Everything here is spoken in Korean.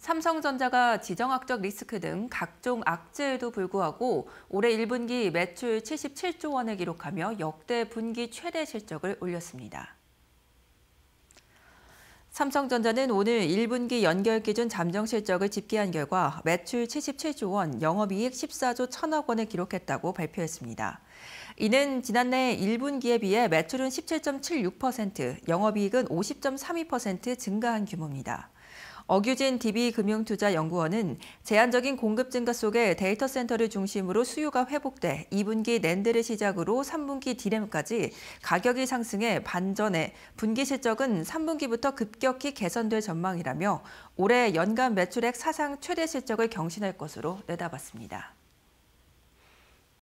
삼성전자가 지정학적 리스크 등 각종 악재에도 불구하고 올해 1분기 매출 77조 원을 기록하며 역대 분기 최대 실적을 올렸습니다. 삼성전자는 오늘 1분기 연결 기준 잠정 실적을 집계한 결과 매출 77조 원, 영업이익 14조 1천억 원을 기록했다고 발표했습니다. 이는 지난해 1분기에 비해 매출은 17.76%, 영업이익은 50.32% 증가한 규모입니다. 어규진 DB금융투자연구원은 제한적인 공급 증가 속에 데이터 센터를 중심으로 수요가 회복돼 2분기 낸드를 시작으로 3분기 디램까지 가격이 상승해 반전해 분기 실적은 3분기부터 급격히 개선될 전망이라며 올해 연간 매출액 사상 최대 실적을 경신할 것으로 내다봤습니다.